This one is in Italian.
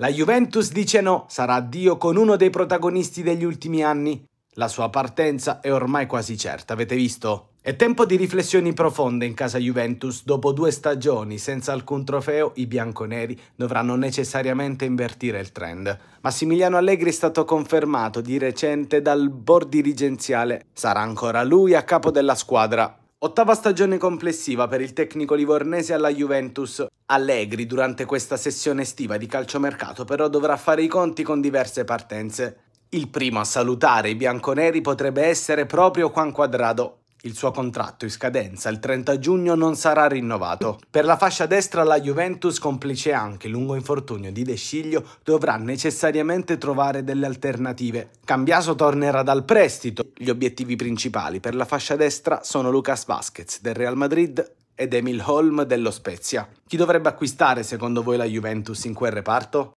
La Juventus dice no, sarà addio con uno dei protagonisti degli ultimi anni. La sua partenza è ormai quasi certa, avete visto? È tempo di riflessioni profonde in casa Juventus. Dopo due stagioni senza alcun trofeo, i bianconeri dovranno necessariamente invertire il trend. Massimiliano Allegri è stato confermato di recente dal board dirigenziale. Sarà ancora lui a capo della squadra. Ottava stagione complessiva per il tecnico livornese alla Juventus. Allegri durante questa sessione estiva di calciomercato però dovrà fare i conti con diverse partenze. Il primo a salutare i bianconeri potrebbe essere proprio Juan Quadrado, il suo contratto in scadenza il 30 giugno non sarà rinnovato. Per la fascia destra la Juventus, complice anche il lungo infortunio di De Sciglio, dovrà necessariamente trovare delle alternative. Cambiaso tornerà dal prestito. Gli obiettivi principali per la fascia destra sono Lucas Vasquez del Real Madrid ed Emil Holm dello Spezia. Chi dovrebbe acquistare secondo voi la Juventus in quel reparto?